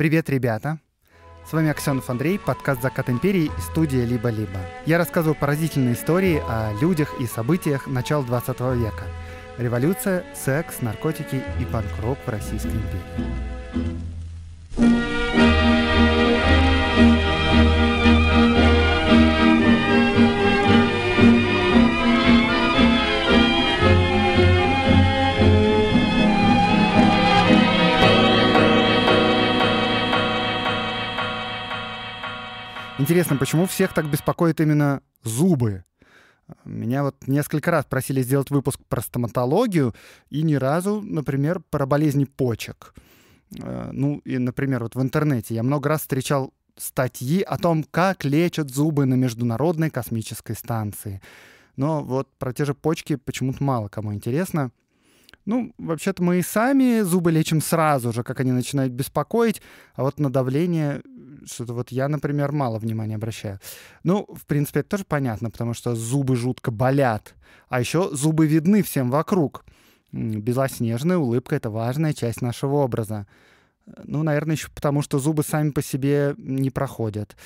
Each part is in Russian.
Привет, ребята! С вами Аксенов Андрей, подкаст «Закат империи» и студия «Либо-либо». Я рассказываю поразительные истории о людях и событиях начала 20 века. Революция, секс, наркотики и панк-рок в Российской империи. Интересно, почему всех так беспокоит именно зубы? Меня вот несколько раз просили сделать выпуск про стоматологию, и ни разу, например, про болезни почек. Э, ну, и, например, вот в интернете я много раз встречал статьи о том, как лечат зубы на Международной космической станции. Но вот про те же почки почему-то мало кому интересно. Ну, вообще-то мы и сами зубы лечим сразу же, как они начинают беспокоить, а вот на давление что-то вот я, например, мало внимания обращаю. Ну, в принципе, это тоже понятно, потому что зубы жутко болят, а еще зубы видны всем вокруг. Белоснежная улыбка — это важная часть нашего образа. Ну, наверное, еще потому, что зубы сами по себе не проходят.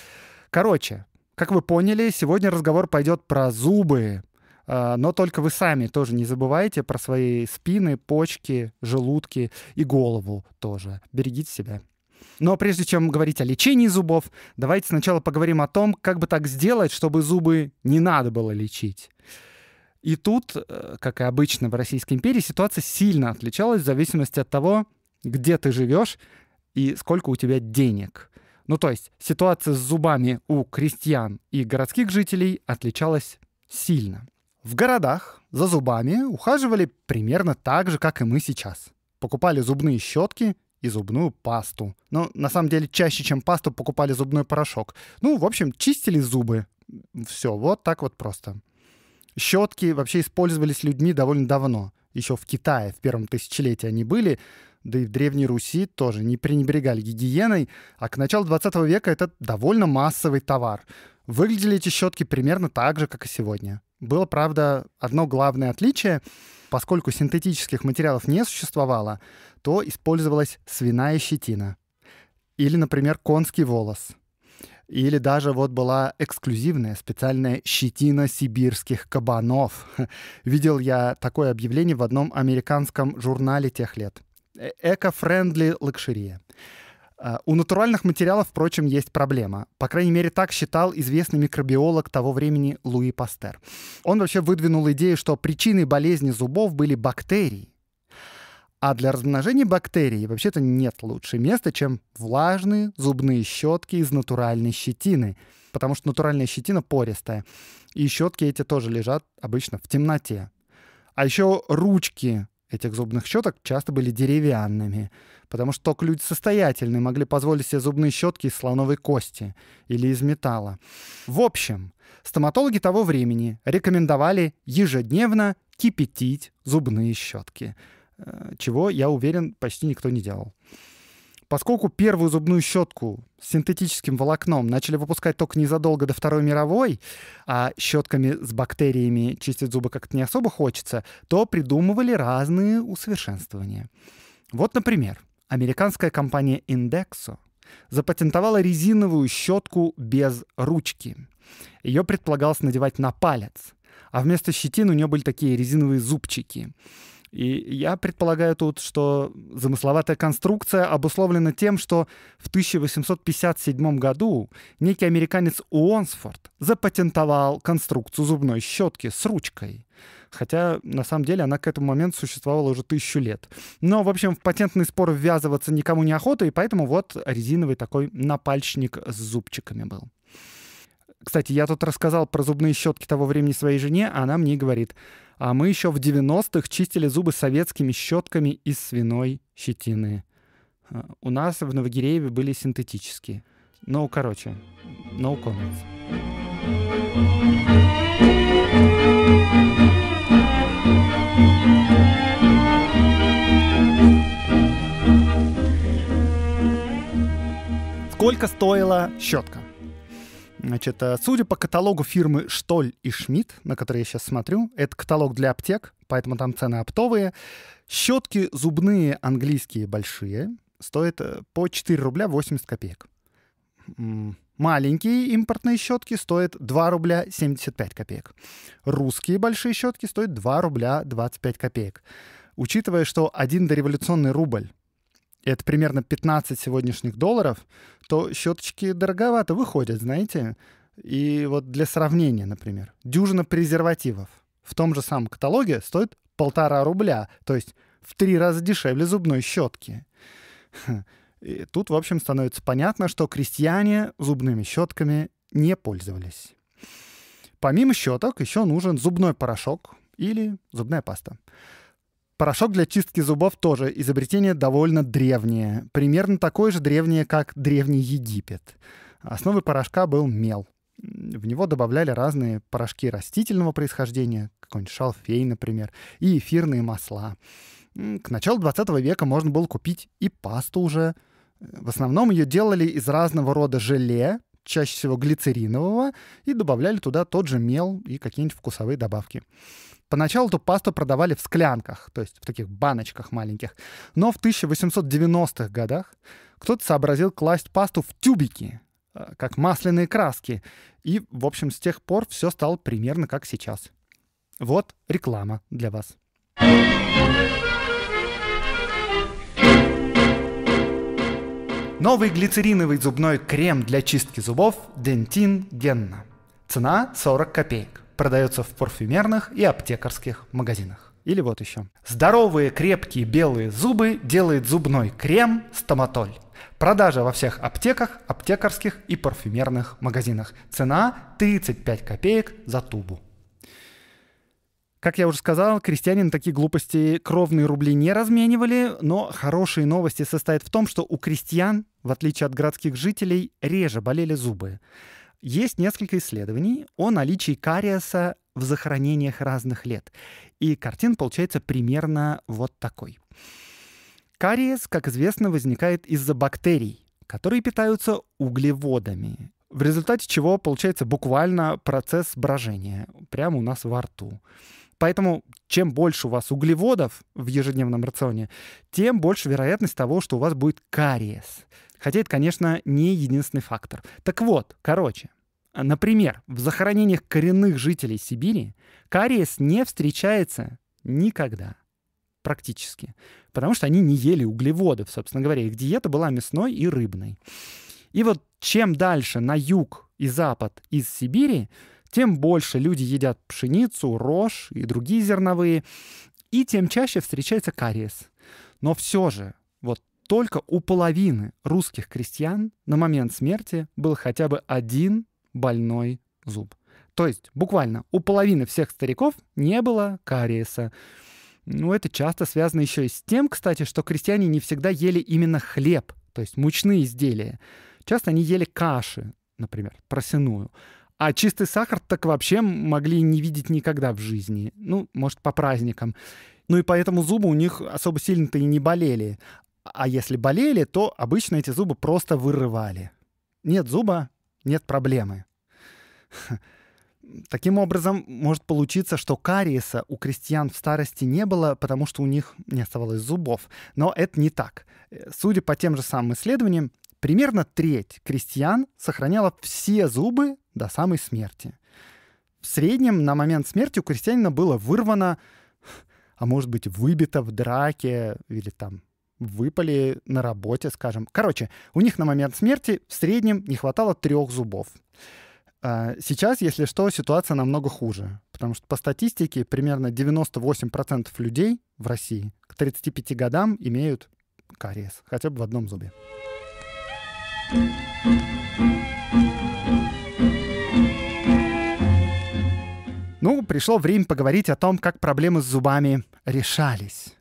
Короче, как вы поняли, сегодня разговор пойдет про зубы, а, но только вы сами тоже не забывайте про свои спины, почки, желудки и голову тоже. Берегите себя. Но прежде чем говорить о лечении зубов, давайте сначала поговорим о том, как бы так сделать, чтобы зубы не надо было лечить. И тут, э, как и обычно в Российской империи, ситуация сильно отличалась в зависимости от того, где ты живешь и сколько у тебя денег. Ну то есть ситуация с зубами у крестьян и городских жителей отличалась сильно. В городах за зубами ухаживали примерно так же, как и мы сейчас. Покупали зубные щетки и зубную пасту. Но на самом деле чаще, чем пасту, покупали зубной порошок. Ну, в общем, чистили зубы. Все, вот так вот просто. Щетки вообще использовались людьми довольно давно. Еще в Китае в первом тысячелетии они были, да и в Древней Руси тоже не пренебрегали гигиеной, а к началу 20 века это довольно массовый товар. Выглядели эти щетки примерно так же, как и сегодня. Было, правда, одно главное отличие — поскольку синтетических материалов не существовало, то использовалась свиная щетина. Или, например, конский волос. Или даже вот была эксклюзивная специальная щетина сибирских кабанов. Видел я такое объявление в одном американском журнале тех лет. Э-, Эко-френдли лакшерия. А, у натуральных материалов, впрочем, есть проблема. По крайней мере, так считал известный микробиолог того времени Луи Пастер. Он вообще выдвинул идею, что причиной болезни зубов были бактерии. А для размножения бактерий вообще-то нет лучше места, чем влажные зубные щетки из натуральной щетины, потому что натуральная щетина пористая. И щетки эти тоже лежат обычно в темноте. А еще ручки этих зубных щеток часто были деревянными, потому что только люди состоятельные могли позволить себе зубные щетки из слоновой кости или из металла. В общем, стоматологи того времени рекомендовали ежедневно кипятить зубные щетки, э, чего, я уверен, почти никто не делал. Поскольку первую зубную щетку с синтетическим волокном начали выпускать только незадолго до Второй мировой, а щетками с бактериями чистить зубы как-то не особо хочется, то придумывали разные усовершенствования. Вот, например, американская компания Indexo запатентовала резиновую щетку без ручки. Ее предполагалось надевать на палец, а вместо щетин у нее были такие резиновые зубчики. И я предполагаю тут, что замысловатая конструкция обусловлена тем, что в 1857 году некий американец Уонсфорд запатентовал конструкцию зубной щетки с ручкой. Хотя, на самом деле, она к этому моменту существовала уже тысячу лет. Но, в общем, в патентный спор ввязываться никому не охота, и поэтому вот резиновый такой напальчник с зубчиками был. Кстати, я тут рассказал про зубные щетки того времени своей жене, а она мне говорит, а мы еще в 90-х чистили зубы советскими щетками из свиной щетины. А, у нас в Новогирееве были синтетические. Ну, короче, no comments. Сколько стоила щетка? Значит, э, судя по каталогу фирмы Штоль и Шмидт, на который я сейчас смотрю, это каталог для аптек, поэтому там цены оптовые. Щетки зубные английские большие стоят э, по 4 рубля 80 копеек. Маленькие импортные щетки стоят 2 рубля 75 копеек. Русские большие щетки стоят 2 рубля 25 копеек. Учитывая, что один дореволюционный рубль это примерно 15 сегодняшних долларов, то щеточки дороговато выходят, знаете. И вот для сравнения, например, дюжина презервативов в том же самом каталоге стоит полтора рубля, то есть в три раза дешевле зубной щетки. И тут, в общем, становится понятно, что крестьяне зубными щетками не пользовались. Помимо щеток еще нужен зубной порошок или зубная паста. Порошок для чистки зубов тоже изобретение довольно древнее, примерно такое же древнее, как Древний Египет. Основой порошка был мел. В него добавляли разные порошки растительного происхождения, какой-нибудь шалфей, например, и эфирные масла. К началу 20 века можно было купить и пасту уже. Э, в основном ее делали из разного рода желе, чаще всего глицеринового, и добавляли туда тот же мел и какие-нибудь вкусовые добавки. Поначалу эту пасту продавали в склянках, то есть в таких баночках маленьких. Но в 1890-х годах кто-то сообразил класть пасту в тюбики, э, как масляные краски. И, в общем, с тех пор все стало примерно как сейчас. Вот реклама для вас. Новый глицериновый зубной крем для чистки зубов Dentin Генна. Цена 40 копеек. Продается в парфюмерных и аптекарских магазинах. Или вот еще. Здоровые крепкие белые зубы делает зубной крем «Стоматоль». Продажа во всех аптеках, аптекарских и парфюмерных магазинах. Цена 35 копеек за тубу. Как я уже сказал, крестьяне на такие глупости кровные рубли не разменивали, но хорошие новости состоят в том, что у крестьян, в отличие от городских жителей, реже болели зубы. Есть несколько исследований о наличии кариеса в захоронениях разных лет. И картина получается примерно вот такой. Кариес, как известно, возникает из-за бактерий, которые питаются углеводами, в результате чего получается буквально процесс брожения прямо у нас во рту. Поэтому чем больше у вас углеводов в ежедневном рационе, тем больше вероятность того, что у вас будет кариес. Хотя это, конечно, не единственный фактор. Так вот, короче, например, в захоронениях коренных жителей Сибири кариес не встречается никогда практически, потому что они не ели углеводов, собственно говоря. Их диета была мясной и рыбной. И вот чем дальше на юг и запад из Сибири, тем больше люди едят пшеницу, рожь и другие зерновые, и тем чаще встречается кариес. Но все же, вот только у половины русских крестьян на момент смерти был хотя бы один больной зуб. То есть буквально у половины всех стариков не было кариеса. Ну, это часто связано еще и с тем, кстати, что крестьяне не всегда ели именно хлеб, то есть мучные изделия. Часто они ели каши, например, просяную. А чистый сахар так вообще могли не видеть никогда в жизни. Ну, может, по праздникам. Ну и поэтому зубы у них особо сильно-то и не болели. А если болели, то обычно эти зубы просто вырывали. Нет зуба, нет проблемы. Таким образом, может получиться, что кариеса у крестьян в старости не было, потому что у них не оставалось зубов. Но это не так. Э, судя по тем же самым исследованиям, Примерно треть крестьян сохраняла все зубы до самой смерти. В среднем на момент смерти у крестьянина было вырвано, а может быть выбито в драке или там выпали на работе, скажем. Короче, у них на момент смерти в среднем не хватало трех зубов. А, сейчас, если что, ситуация намного хуже, потому что по статистике примерно 98% людей в России к 35 годам имеют кариес, хотя бы в одном зубе. Ну, пришло время поговорить о том, как проблемы с зубами решались.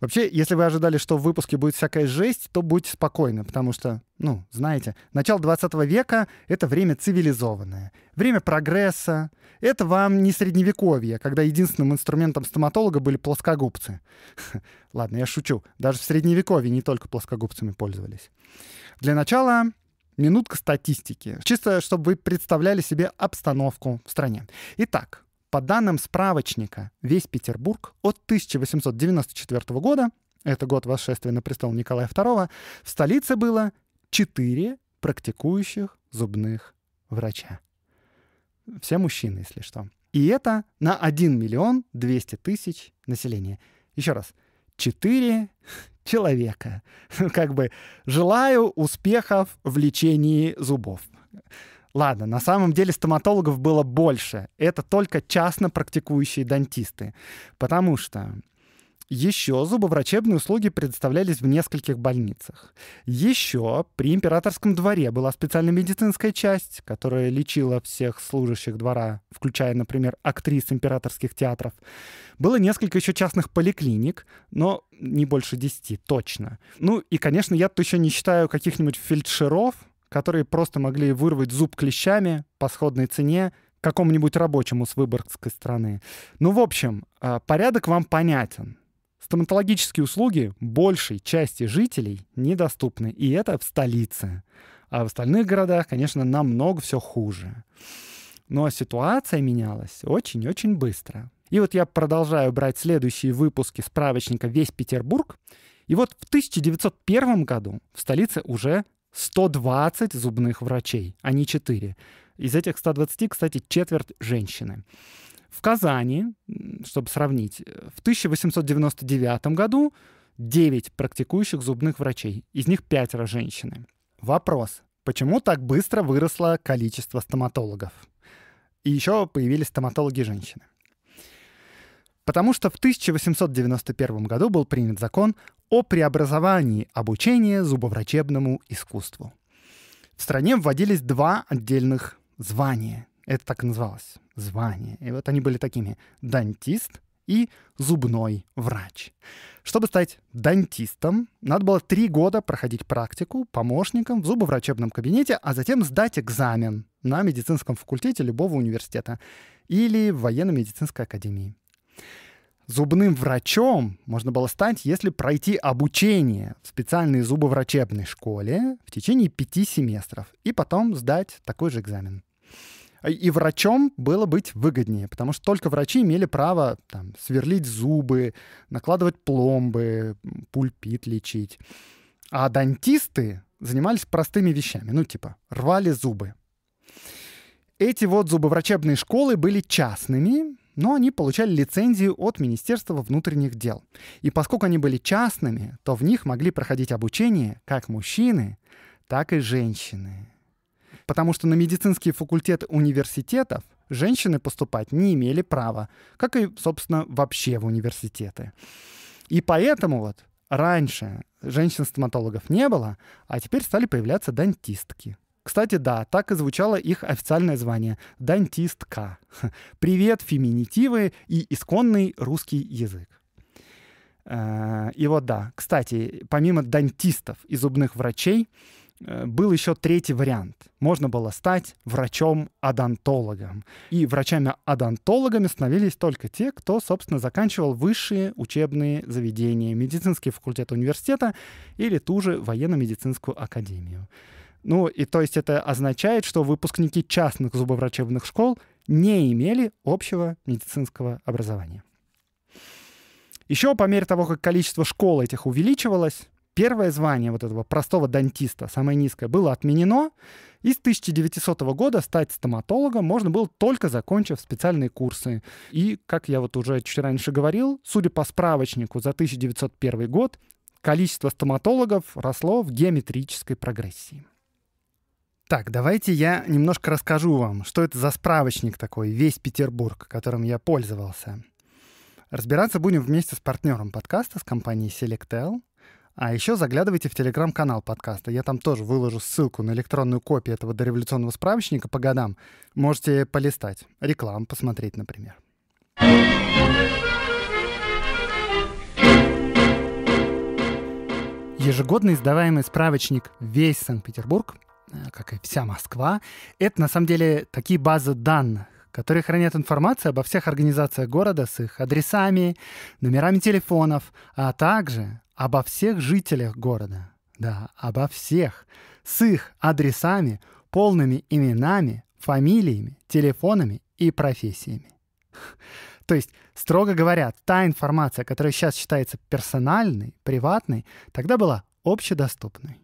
Вообще, если вы ожидали, что в выпуске будет всякая жесть, то будьте спокойны, потому что, ну, знаете, начало 20 века — это время цивилизованное, время прогресса. Это вам не средневековье, когда единственным инструментом стоматолога были плоскогубцы. Ладно, я шучу. Даже в средневековье не только плоскогубцами пользовались. Для начала минутка статистики, чисто чтобы вы представляли себе обстановку в стране. Итак, по данным справочника, весь Петербург от 1894 года, это год восшествия на престол Николая II, в столице было 4 практикующих зубных врача. Все мужчины, если что. И это на 1 миллион 200 тысяч населения. Еще раз, четыре человека. Ну, как бы желаю успехов в лечении зубов. Ладно, на самом деле стоматологов было больше. Это только частно практикующие дантисты. Потому что еще зубоврачебные услуги предоставлялись в нескольких больницах. Еще при императорском дворе была специальная медицинская часть, которая лечила всех служащих двора, включая, например, актрис императорских театров. Было несколько еще частных поликлиник, но не больше десяти, точно. Ну и, конечно, я тут еще не считаю каких-нибудь фельдшеров, которые просто могли вырвать зуб клещами по сходной цене какому-нибудь рабочему с выборгской страны. Ну, в общем, а, порядок вам понятен. Стоматологические услуги большей части жителей недоступны, и это в столице. А в остальных городах, конечно, намного все хуже. Но ситуация менялась очень-очень быстро. И вот я продолжаю брать следующие выпуски справочника «Весь Петербург». И вот в 1901 году в столице уже 120 зубных врачей, а не 4. Из этих 120, кстати, четверть женщины. В Казани, чтобы сравнить, э, в 1899 году 9 практикующих зубных врачей, из них пятеро женщины. Вопрос, почему так быстро выросло количество стоматологов? И еще появились стоматологи-женщины. Потому что в 1891 году был принят закон о преобразовании обучения зубоврачебному искусству. В стране вводились два отдельных звания – это так и называлось. Звание. И вот они были такими. Дантист и зубной врач. Чтобы стать дантистом, надо было три года проходить практику помощником в зубоврачебном кабинете, а затем сдать экзамен на медицинском факультете любого университета или в военно-медицинской академии. Зубным врачом можно было стать, если пройти обучение в специальной зубоврачебной школе в течение пяти семестров и потом сдать такой же экзамен. А, и врачом было быть выгоднее, потому что только врачи имели право там, сверлить зубы, накладывать пломбы, пульпит лечить. А дантисты занимались простыми вещами, ну типа рвали зубы. Эти вот зубоврачебные школы были частными, но они получали лицензию от Министерства внутренних дел. И поскольку они были частными, то в них могли проходить обучение как мужчины, так и женщины потому что на медицинские факультеты университетов женщины поступать не имели права, как и, собственно, вообще в университеты. И поэтому вот раньше женщин-стоматологов не было, а теперь стали появляться дантистки. Кстати, да, так и звучало их официальное звание — дантистка. Привет, феминитивы и исконный русский язык. Э, и вот да, кстати, помимо дантистов и зубных врачей, Э, был еще третий вариант. Можно было стать врачом-адонтологом. И врачами-адонтологами становились только те, кто, собственно, заканчивал высшие учебные заведения, медицинский факультет университета или ту же военно-медицинскую академию. Ну, и то есть это означает, что выпускники частных зубоврачебных школ не имели общего медицинского образования. Еще по мере того, как количество школ этих увеличивалось, первое звание вот этого простого дантиста, самое низкое, было отменено, и с 1900 года стать стоматологом можно было только закончив специальные курсы. И, как я вот уже чуть раньше говорил, судя по справочнику за 1901 год, количество стоматологов росло в геометрической прогрессии. Так, давайте я немножко расскажу вам, что это за справочник такой, весь Петербург, которым я пользовался. Разбираться будем вместе с партнером подкаста, с компанией Selectel. А еще заглядывайте в телеграм-канал подкаста. Я там тоже выложу ссылку на электронную копию этого дореволюционного справочника по годам. Можете полистать. Рекламу посмотреть, например. Ежегодно издаваемый справочник «Весь Санкт-Петербург», э, как и вся Москва, это на самом деле такие базы данных, которые хранят информацию обо всех организациях города с их адресами, номерами телефонов, а также обо всех жителях города, да, обо всех, с их адресами, полными именами, фамилиями, телефонами и профессиями. То есть, строго говоря, та информация, которая сейчас считается персональной, приватной, тогда была общедоступной.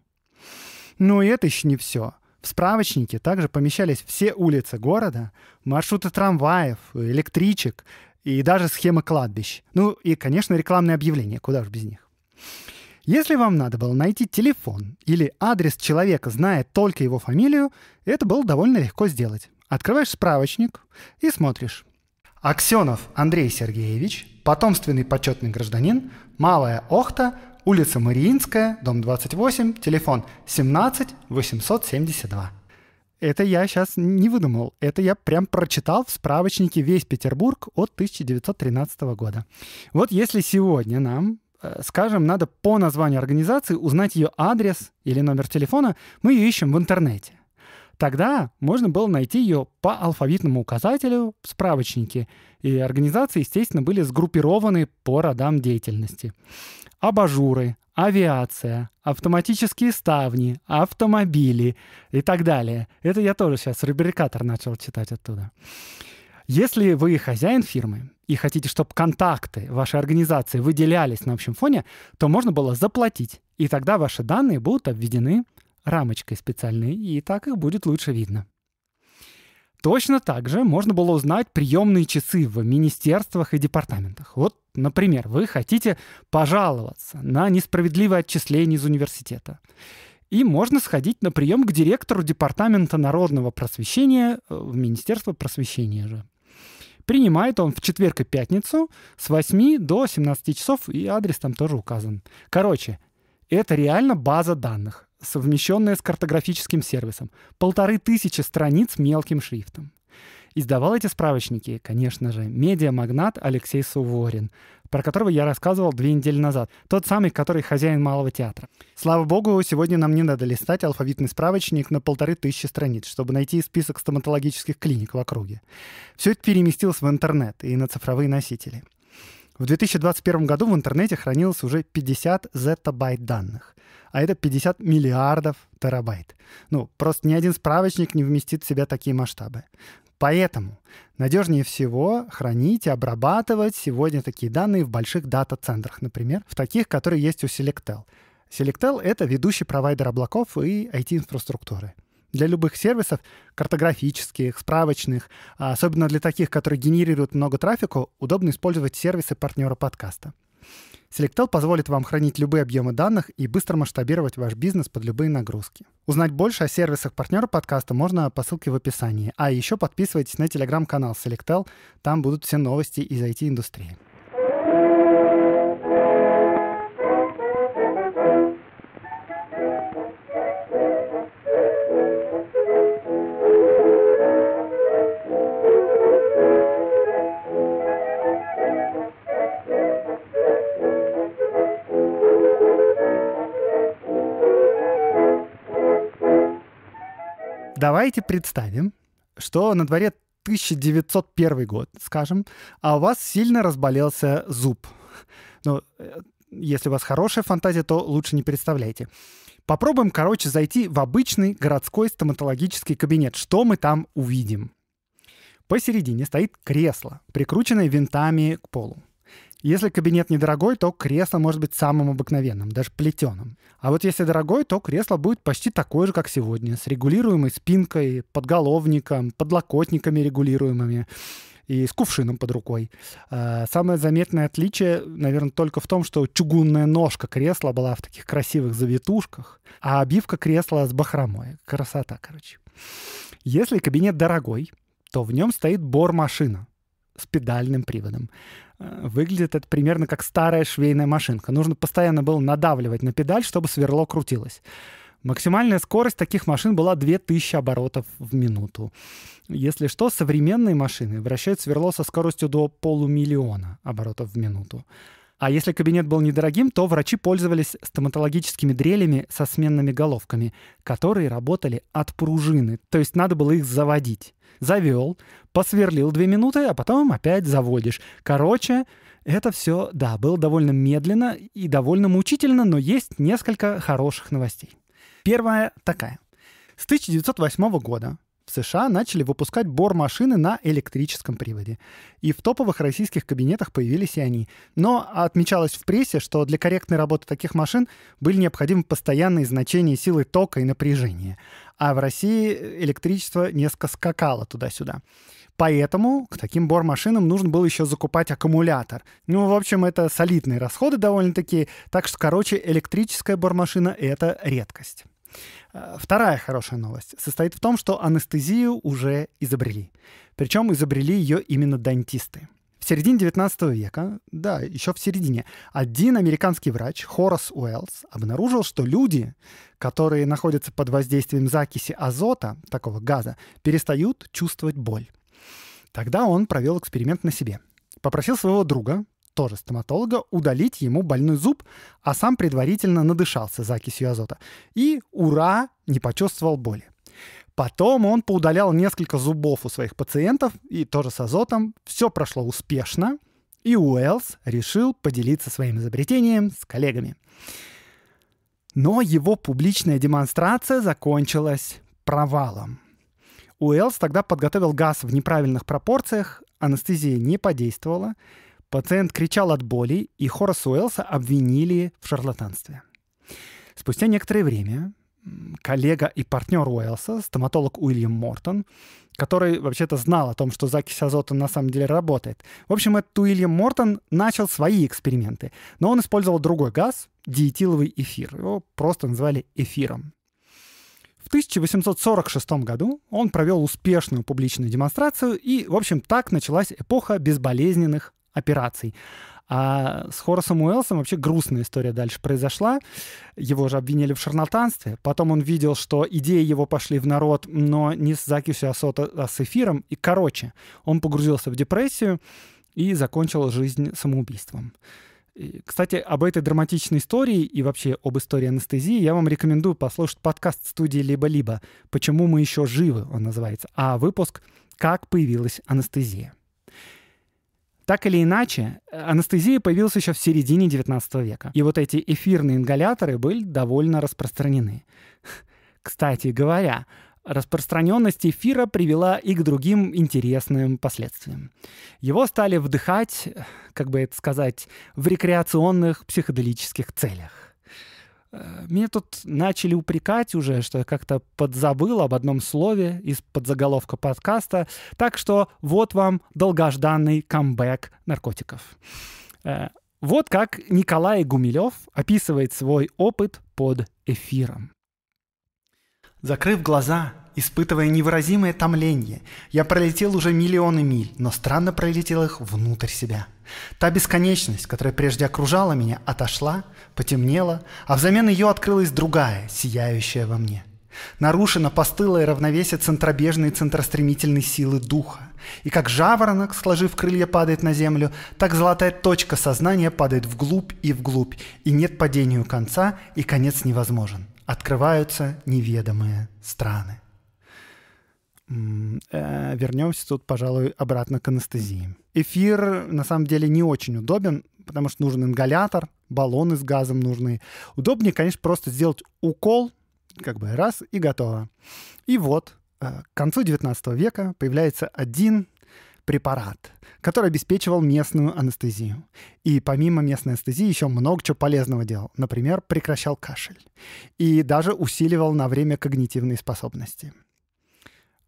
Но и это еще не все. В справочнике также помещались все улицы города, маршруты трамваев, электричек и даже схемы кладбищ. Ну и, конечно, рекламные объявления, куда же без них. Если вам надо было найти телефон или адрес человека, зная только его фамилию, это было довольно легко сделать. Открываешь справочник и смотришь. Аксенов Андрей Сергеевич, потомственный почетный гражданин, Малая Охта, улица Мариинская, дом 28, телефон 17 872. Это я сейчас не выдумал, это я прям прочитал в справочнике «Весь Петербург» от 1913 года. Вот если сегодня нам Э, скажем, надо по названию организации узнать ее адрес или номер телефона, мы ее ищем в интернете. Тогда можно было найти ее по алфавитному указателю в справочнике, и организации, естественно, были сгруппированы по родам деятельности. Абажуры, авиация, автоматические ставни, автомобили и так далее. Это я тоже сейчас рубрикатор начал читать оттуда. Если вы хозяин фирмы, и хотите, чтобы контакты вашей организации выделялись на общем фоне, то можно было заплатить. И тогда ваши данные будут обведены рамочкой специальной, и так их будет лучше видно. Точно так же можно было узнать приемные часы в министерствах и департаментах. Вот, например, вы хотите пожаловаться на несправедливое отчисление из университета. И можно сходить на прием к директору Департамента народного просвещения э, в Министерство просвещения же. Принимает он в четверг и пятницу с 8 до 17 часов, и адрес там тоже указан. Короче, это реально база данных, совмещенная с картографическим сервисом. Полторы тысячи страниц мелким шрифтом. Издавал эти справочники, конечно же, медиамагнат Алексей Суворин, про которого я рассказывал две недели назад. Тот самый, который хозяин Малого театра. Слава богу, сегодня нам не надо листать алфавитный справочник на полторы тысячи страниц, чтобы найти список стоматологических клиник в округе. Все это переместилось в интернет и на цифровые носители. В 2021 году в интернете хранилось уже 50 зеттабайт данных, а это 50 миллиардов терабайт. Ну, просто ни один справочник не вместит в себя такие масштабы. Поэтому надежнее всего хранить и обрабатывать сегодня такие данные в больших дата-центрах, например, в таких, которые есть у Selectel. Selectel — это ведущий провайдер облаков и IT-инфраструктуры. Для любых сервисов, картографических, справочных, а особенно для таких, которые генерируют много трафика, удобно использовать сервисы партнера подкаста. Selectel позволит вам хранить любые объемы данных и быстро масштабировать ваш бизнес под любые нагрузки. Узнать больше о сервисах партнера подкаста можно по ссылке в описании. А еще подписывайтесь на телеграм-канал Selectel, там будут все новости из IT-индустрии. Давайте представим, что на дворе 1901 год, скажем, а у вас сильно разболелся зуб. Ну, э, если у вас хорошая фантазия, то лучше не представляйте. Попробуем, короче, зайти в обычный городской стоматологический кабинет. Что мы там увидим? Посередине стоит кресло, прикрученное винтами к полу. Если кабинет недорогой, то кресло может быть самым обыкновенным, даже плетеным. А вот если дорогой, то кресло будет почти такое же, как сегодня, с регулируемой спинкой, подголовником, подлокотниками регулируемыми и с кувшином под рукой. А, самое заметное отличие, наверное, только в том, что чугунная ножка кресла была в таких красивых завитушках, а обивка кресла с бахромой. Красота, короче. Если кабинет дорогой, то в нем стоит бормашина с педальным приводом. Э, выглядит это примерно как старая швейная машинка. Нужно постоянно было надавливать на педаль, чтобы сверло крутилось. Максимальная скорость таких машин была 2000 оборотов в минуту. Если что, современные машины вращают сверло со скоростью до полумиллиона оборотов в минуту. А если кабинет был недорогим, то врачи пользовались стоматологическими дрелями со сменными головками, которые работали от пружины, то есть надо было их заводить. Завел, посверлил две минуты, а потом опять заводишь. Короче, это все, да, было довольно медленно и довольно мучительно, но есть несколько хороших новостей. Первая такая. С 1908 года США начали выпускать бормашины на электрическом приводе. И в топовых российских кабинетах появились и они. Но отмечалось в прессе, что для корректной работы таких машин были необходимы постоянные значения силы тока и напряжения. А в России электричество несколько скакало туда-сюда. Поэтому к таким бормашинам нужно было еще закупать аккумулятор. Ну, в общем, это солидные расходы довольно-таки. Так что, короче, электрическая бормашина — это редкость. Э, вторая хорошая новость состоит в том, что анестезию уже изобрели. Причем изобрели ее именно дантисты. В середине 19 века, да, еще в середине, один американский врач, Хорас Уэллс, обнаружил, что люди, которые находятся под воздействием закиси азота, такого газа, перестают чувствовать боль. Тогда он провел эксперимент на себе. Попросил своего друга тоже стоматолога, удалить ему больной зуб, а сам предварительно надышался закисью азота. И, ура, не почувствовал боли. Потом он поудалял несколько зубов у своих пациентов, и тоже с азотом. Все прошло успешно, и Уэллс решил поделиться своим изобретением с коллегами. Но его публичная демонстрация закончилась провалом. Уэллс тогда подготовил газ в неправильных пропорциях, анестезия не подействовала, Пациент кричал от боли, и Хорас Уэлса обвинили в шарлатанстве. Спустя некоторое время коллега и партнер Уэлса, стоматолог Уильям Мортон, который вообще-то знал о том, что закись азота на самом деле работает. В общем, этот Уильям Мортон начал свои эксперименты, но он использовал другой газ, диетиловый эфир. Его просто называли эфиром. В 1846 году он провел успешную публичную демонстрацию, и, в общем, так началась эпоха безболезненных операций. А с Хорасом Уэллсом вообще грустная история дальше произошла. Его же обвинили в шарлатанстве. Потом он видел, что идеи его пошли в народ, но не с Закисью Асота, а с эфиром. И, короче, он погрузился в депрессию и закончил жизнь самоубийством. Кстати, об этой драматичной истории и вообще об истории анестезии я вам рекомендую послушать подкаст студии «Либо-либо». «Почему мы еще живы» он называется, а выпуск «Как появилась анестезия». Так или иначе, анестезия появилась еще в середине 19 века, и вот эти эфирные ингаляторы были довольно распространены. Кстати говоря, распространенность эфира привела и к другим интересным последствиям. Его стали вдыхать, как бы это сказать, в рекреационных психоделических целях. Э, меня тут начали упрекать уже, что я как-то подзабыл об одном слове из подзаголовка подкаста. Так что вот вам долгожданный камбэк наркотиков. Э, вот как Николай Гумилев описывает свой опыт под эфиром. Закрыв глаза, испытывая невыразимое томление. Я пролетел уже миллионы миль, но странно пролетел их внутрь себя. Та бесконечность, которая прежде окружала меня, отошла, потемнела, а взамен ее открылась другая, сияющая во мне. Нарушено постылое равновесие центробежной и центростремительной силы духа. И как жаворонок, сложив крылья, падает на землю, так золотая точка сознания падает вглубь и вглубь, и нет падению конца, и конец невозможен. Открываются неведомые страны. Э, вернемся тут, пожалуй, обратно к анестезии. Эфир на самом деле не очень удобен, потому что нужен ингалятор, баллоны с газом нужны. Удобнее, конечно, просто сделать укол, как бы раз и готово. И вот, э, к концу 19 века появляется один препарат, который обеспечивал местную анестезию. И помимо местной анестезии еще много чего полезного делал. Например, прекращал кашель. И даже усиливал на время когнитивные способности.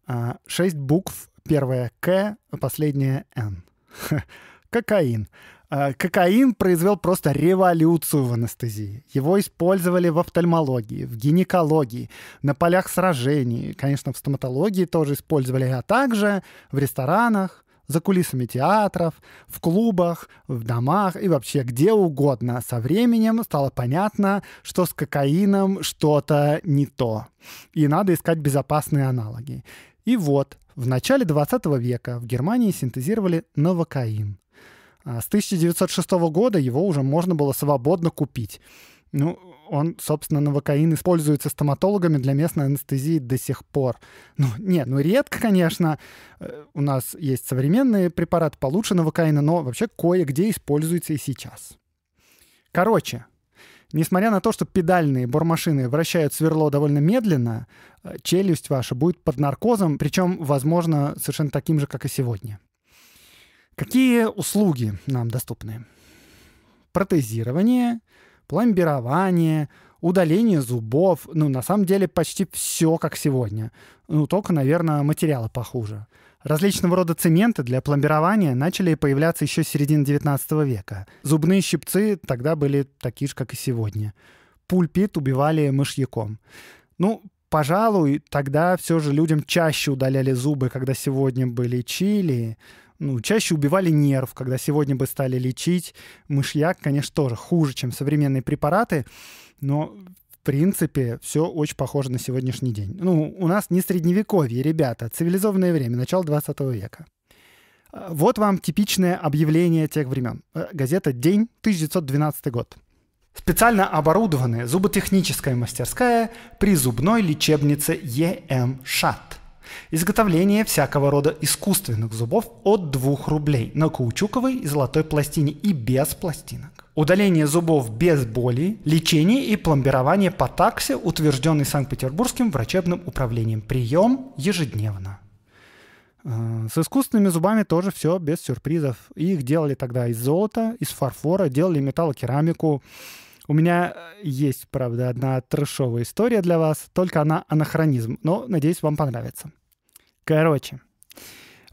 А, шесть букв. Первая К, последняя Н. Кокаин. А, кокаин произвел просто революцию в анестезии. Его использовали в офтальмологии, в гинекологии, на полях сражений, конечно, в стоматологии тоже использовали, а также в ресторанах, за кулисами театров, в клубах, в домах и вообще где угодно. Со временем стало понятно, что с кокаином что-то не то, и надо искать безопасные аналоги. И вот, в начале 20 века в Германии синтезировали новокаин. А с 1906 года его уже можно было свободно купить. Ну, он, собственно, новокаин используется стоматологами для местной анестезии до сих пор. Ну, не, ну редко, конечно. Э, у нас есть современные препараты получше новокаина, но вообще кое-где используется и сейчас. Короче, Несмотря на то, что педальные бормашины вращают сверло довольно медленно, э, челюсть ваша будет под наркозом, причем, возможно, совершенно таким же, как и сегодня. Какие услуги нам доступны? Протезирование, пломбирование, удаление зубов, ну, на самом деле почти все как сегодня. Ну, только, наверное, материалы похуже. Различного рода цементы для пломбирования начали появляться еще с середины 19 века. Зубные щипцы тогда были такие же, как и сегодня. Пульпит убивали мышьяком. Ну, пожалуй, тогда все же людям чаще удаляли зубы, когда сегодня бы лечили. Ну, чаще убивали нерв, когда сегодня бы стали лечить. Мышьяк, конечно, тоже хуже, чем современные препараты но в принципе, все очень похоже на сегодняшний день. Ну, у нас не средневековье, ребята, цивилизованное время, начало 20 века. А, вот вам типичное объявление тех времен. Э, газета «День», 1912 год. Специально оборудованная зуботехническая мастерская при зубной лечебнице Е.М. Шатт. Изготовление всякого рода искусственных зубов от 2 рублей на каучуковой и золотой пластине и без пластинок. Удаление зубов без боли, лечение и пломбирование по таксе, утвержденный Санкт-Петербургским врачебным управлением. Прием ежедневно. Э, с искусственными зубами тоже все без сюрпризов. Их делали тогда из золота, из фарфора, делали металлокерамику, у меня э, есть, правда, одна трешовая история для вас, только она анахронизм, но, надеюсь, вам понравится. Короче,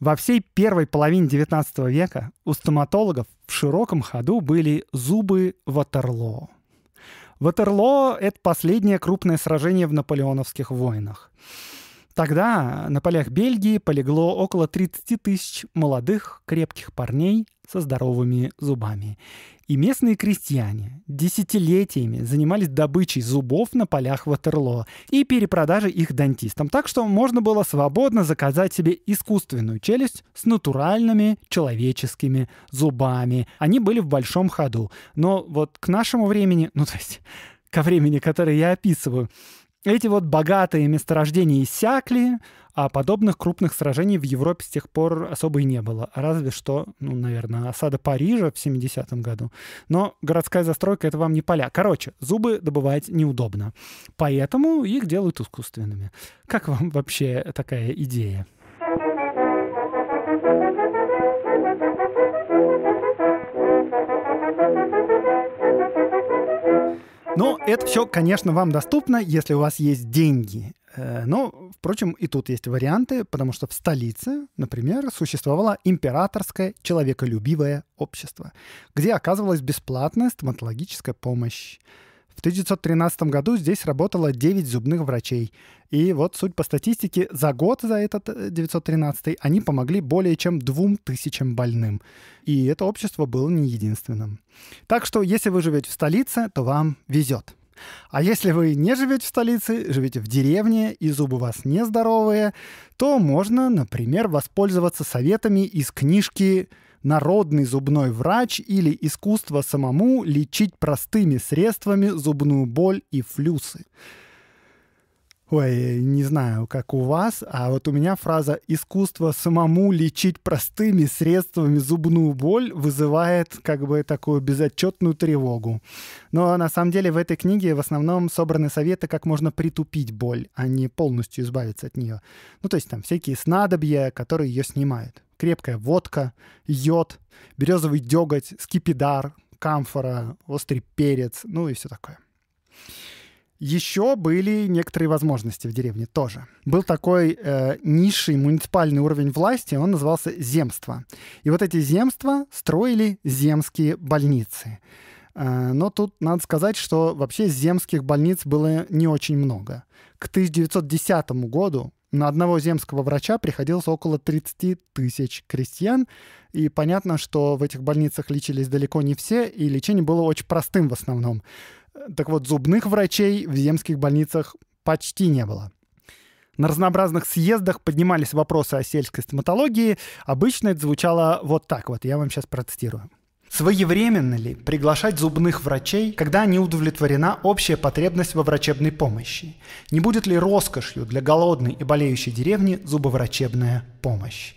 во всей первой половине 19 века у стоматологов в широком ходу были зубы Ватерлоо. Ватерлоо — это последнее крупное сражение в наполеоновских войнах. Тогда на полях Бельгии полегло около 30 тысяч молодых крепких парней, со здоровыми зубами. И местные крестьяне десятилетиями занимались добычей зубов на полях Ватерло и перепродажей их дантистам, так что можно было свободно заказать себе искусственную челюсть с натуральными человеческими зубами. Они были в большом ходу. Но вот к нашему времени, ну то есть ко времени, которое я описываю, эти вот богатые месторождения иссякли, а подобных крупных сражений в Европе с тех пор особо и не было. Разве что, ну, наверное, осада Парижа в 70-м году. Но городская застройка — это вам не поля. Короче, зубы добывать неудобно. Поэтому их делают искусственными. Как вам вообще такая идея? Thank you. Но это все, конечно, вам доступно, если у вас есть деньги. Э, но, впрочем, и тут есть варианты, потому что в столице, например, существовало императорское человеколюбивое общество, где оказывалась бесплатная стоматологическая помощь. В 1913 году здесь работало 9 зубных врачей. И вот суть по статистике, за год за этот 913 э, они помогли более чем двум тысячам больным. И это общество было не единственным. Так что если вы живете в столице, то вам везет. А если вы не живете в столице, живете в деревне и зубы у вас нездоровые, то можно, например, воспользоваться советами из книжки народный зубной врач или искусство самому лечить простыми средствами зубную боль и флюсы. Ой, не знаю, как у вас, а вот у меня фраза «искусство самому лечить простыми средствами зубную боль» вызывает как бы такую безотчетную тревогу. Но на самом деле в этой книге в основном собраны советы, как можно притупить боль, а не полностью избавиться от нее. Ну, то есть там всякие снадобья, которые ее снимают. Крепкая водка, йод, березовый деготь, скипидар, камфора, острый перец, ну и все такое. Еще были некоторые возможности в деревне тоже. Был такой э, низший муниципальный уровень власти, он назывался земство. И вот эти земства строили земские больницы. Э, но тут надо сказать, что вообще земских больниц было не очень много. К 1910 году на одного земского врача приходилось около 30 тысяч крестьян, и понятно, что в этих больницах лечились далеко не все, и лечение было очень простым в основном. Так вот, зубных врачей в земских больницах почти не было. На разнообразных съездах поднимались вопросы о сельской стоматологии. Обычно это звучало вот так вот. Я вам сейчас процитирую. Своевременно ли приглашать зубных врачей, когда не удовлетворена общая потребность во врачебной помощи? Не будет ли роскошью для голодной и болеющей деревни зубоврачебная помощь?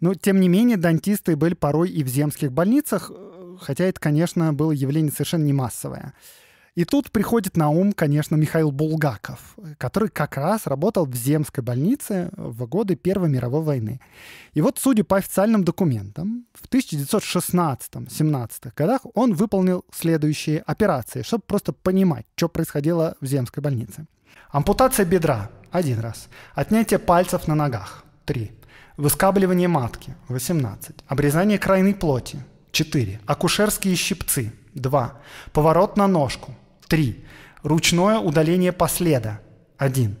Но, ну, тем не менее, дантисты были порой и в земских больницах, э, хотя это, конечно, было явление совершенно не массовое. И тут приходит на ум, конечно, Михаил Булгаков, который как раз работал в земской больнице в годы Первой мировой войны. И вот, судя по официальным документам, в 1916-17 годах он выполнил следующие операции, чтобы просто понимать, что происходило в земской больнице. Ампутация бедра – один раз. Отнятие пальцев на ногах – три. Выскабливание матки – 18. Обрезание крайней плоти – 4. Акушерские щипцы – 2. Поворот на ножку три, Ручное удаление последа один,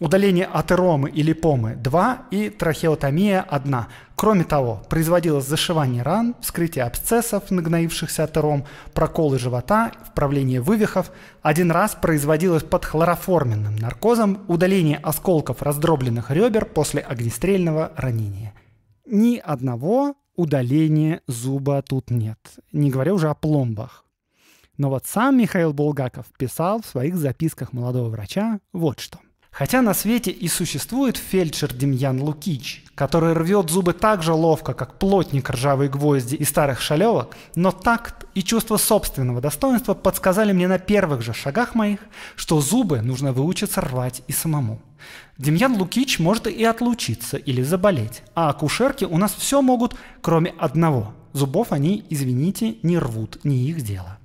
Удаление атеромы и липомы два и трахеотомия одна. Кроме того, производилось зашивание ран, вскрытие абсцессов, нагноившихся атером, проколы живота, вправление вывихов. Один раз производилось под хлороформенным наркозом удаление осколков раздробленных ребер после огнестрельного ранения. Ни одного удаления зуба тут нет, не говоря уже о пломбах. Но вот сам Михаил Булгаков писал в своих записках молодого врача вот что. Хотя на свете и существует фельдшер Демьян Лукич, который рвет зубы так же ловко, как плотник ржавые гвозди и старых шалевок, но такт и чувство собственного достоинства подсказали мне на первых же шагах моих, что зубы нужно выучиться рвать и самому. Демьян Лукич может и отлучиться или заболеть, а акушерки у нас все могут, кроме одного. Зубов они, извините, не рвут, не их дело.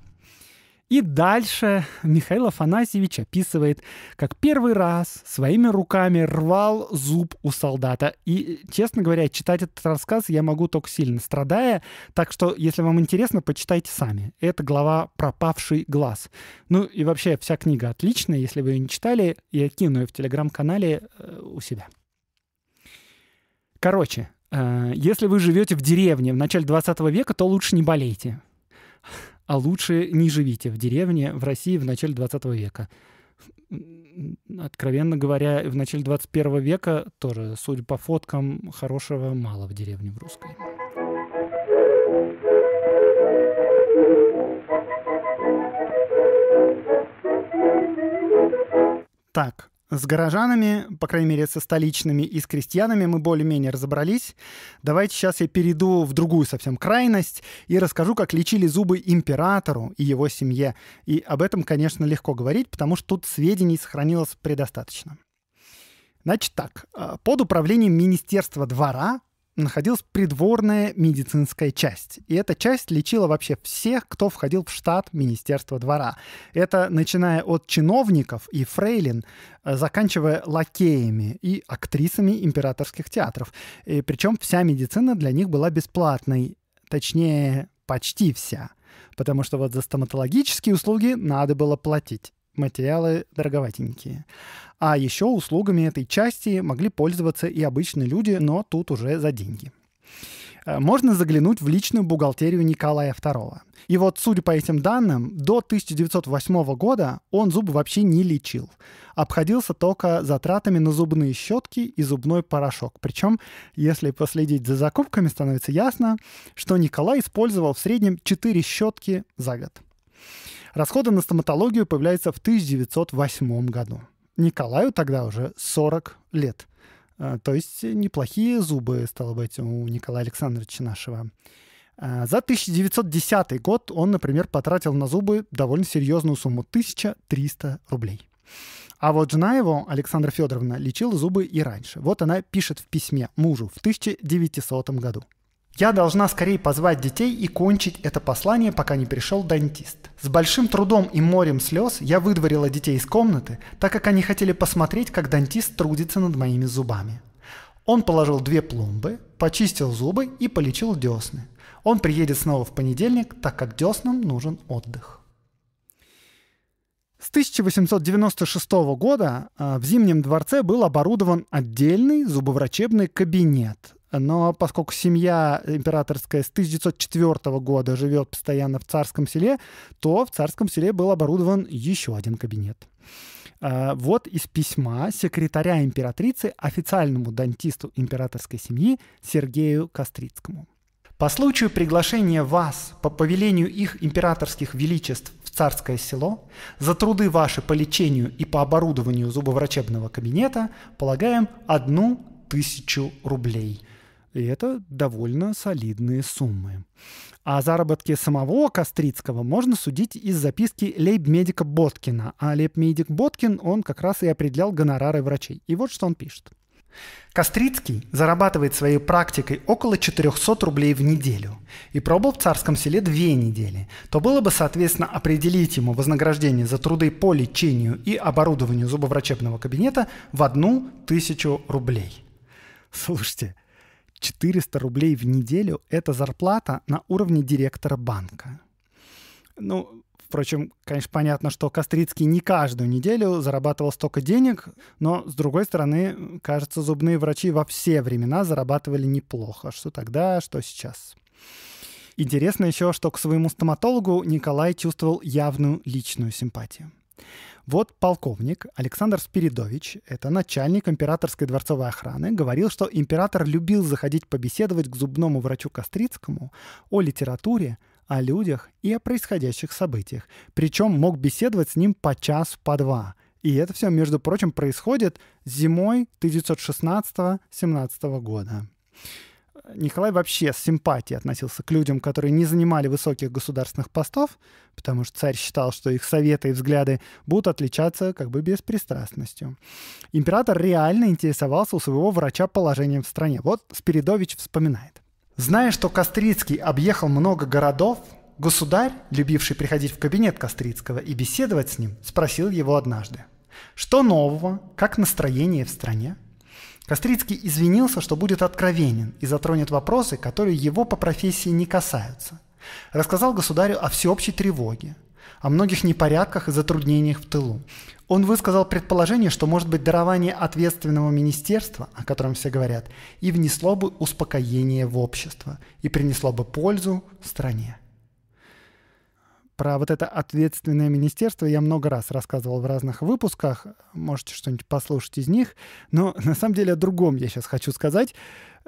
И дальше Михаил Афанасьевич описывает, как первый раз своими руками рвал зуб у солдата. И, честно говоря, читать этот рассказ я могу только сильно страдая, так что, если вам интересно, почитайте сами. Это глава «Пропавший глаз». Ну и вообще вся книга отличная, если вы ее не читали, я кину ее в телеграм-канале э, у себя. Короче, э, если вы живете в деревне в начале 20 века, то лучше не болейте а лучше не живите в деревне в России в начале 20 века. Откровенно говоря, в начале 21 века тоже, судя по фоткам, хорошего мало в деревне в русской. Так, с горожанами, по крайней мере, со столичными и с крестьянами мы более-менее разобрались. Давайте сейчас я перейду в другую совсем крайность и расскажу, как лечили зубы императору и его семье. И об этом, конечно, легко говорить, потому что тут сведений сохранилось предостаточно. Значит так, э, под управлением Министерства двора находилась придворная медицинская часть. И эта часть лечила вообще всех, кто входил в штат Министерства двора. Это начиная от чиновников и фрейлин, э, заканчивая лакеями и актрисами императорских театров. И причем вся медицина для них была бесплатной. Точнее, почти вся. Потому что вот за стоматологические услуги надо было платить материалы дороговатенькие. А еще услугами этой части могли пользоваться и обычные люди, но тут уже за деньги. Э, можно заглянуть в личную бухгалтерию Николая II. И вот, судя по этим данным, до 1908 года он зубы вообще не лечил. Обходился только затратами на зубные щетки и зубной порошок. Причем, если последить за закупками, становится ясно, что Николай использовал в среднем 4 щетки за год. Расходы на стоматологию появляются в 1908 году. Николаю тогда уже 40 лет. Э, то есть неплохие зубы, стало быть, у Николая Александровича нашего. Э, за 1910 год он, например, потратил на зубы довольно серьезную сумму 1300 рублей. А вот жена его, Александра Федоровна, лечила зубы и раньше. Вот она пишет в письме мужу в 1900 году. Я должна скорее позвать детей и кончить это послание, пока не пришел дантист. С большим трудом и морем слез я выдворила детей из комнаты, так как они хотели посмотреть, как дантист трудится над моими зубами. Он положил две пломбы, почистил зубы и полечил десны. Он приедет снова в понедельник, так как деснам нужен отдых. С 1896 года а, в Зимнем дворце был оборудован отдельный зубоврачебный кабинет но поскольку семья императорская с 1904 года живет постоянно в царском селе, то в царском селе был оборудован еще один кабинет. А, вот из письма секретаря императрицы официальному дантисту императорской семьи Сергею Кострицкому. По случаю приглашения вас по повелению их императорских величеств в царское село, за труды ваши по лечению и по оборудованию зубоврачебного кабинета полагаем одну тысячу рублей. И это довольно солидные суммы. О заработке самого Кострицкого можно судить из записки лейб-медика Боткина. А лейб-медик Боткин, он как раз и определял гонорары врачей. И вот что он пишет. Кострицкий зарабатывает своей практикой около 400 рублей в неделю и пробыл в царском селе две недели, то было бы, соответственно, определить ему вознаграждение за труды по лечению и оборудованию зубоврачебного кабинета в одну тысячу рублей. Слушайте, 400 рублей в неделю — это зарплата на уровне директора банка. Ну, Впрочем, конечно, понятно, что Кострицкий не каждую неделю зарабатывал столько денег, но, с другой стороны, кажется, зубные врачи во все времена зарабатывали неплохо, что тогда, что сейчас. Интересно еще, что к своему стоматологу Николай чувствовал явную личную симпатию. Вот полковник Александр Спиридович, это начальник императорской дворцовой охраны, говорил, что император любил заходить побеседовать к зубному врачу Кострицкому о литературе, о людях и о происходящих событиях. Причем мог беседовать с ним по час, по два. И это все, между прочим, происходит зимой 1916-17 года. Николай вообще с симпатией относился к людям, которые не занимали высоких государственных постов, потому что царь считал, что их советы и взгляды будут отличаться как бы беспристрастностью. Император реально интересовался у своего врача положением в стране. Вот Спиридович вспоминает. Зная, что Кострицкий объехал много городов, государь, любивший приходить в кабинет Кострицкого и беседовать с ним, спросил его однажды. Что нового, как настроение в стране? Кострицкий извинился, что будет откровенен и затронет вопросы, которые его по профессии не касаются. Рассказал государю о всеобщей тревоге, о многих непорядках и затруднениях в тылу. Он высказал предположение, что, может быть, дарование ответственного министерства, о котором все говорят, и внесло бы успокоение в общество, и принесло бы пользу стране. Про вот это ответственное министерство я много раз рассказывал в разных выпусках. Можете что-нибудь послушать из них. Но на самом деле о другом я сейчас хочу сказать,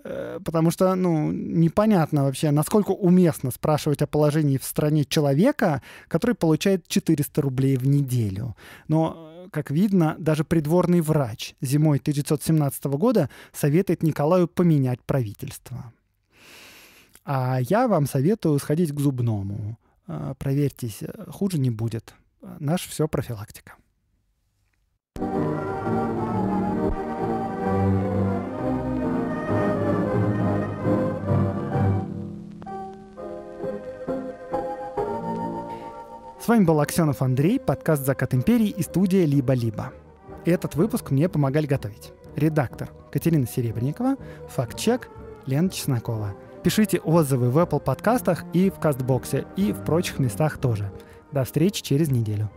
э, потому что, ну, непонятно вообще, насколько уместно спрашивать о положении в стране человека, который получает 400 рублей в неделю. Но как видно, даже придворный врач зимой 1917 года советует Николаю поменять правительство. А я вам советую сходить к зубному. А, проверьтесь, э, хуже не будет. Наш все профилактика. С вами был Аксенов Андрей, подкаст «Закат империи» и студия «Либо-либо». Этот выпуск мне помогали готовить редактор Катерина Серебренникова, факт-чек Лена Чеснокова – Пишите отзывы в Apple подкастах и в Кастбоксе, и в прочих местах тоже. До встречи через неделю.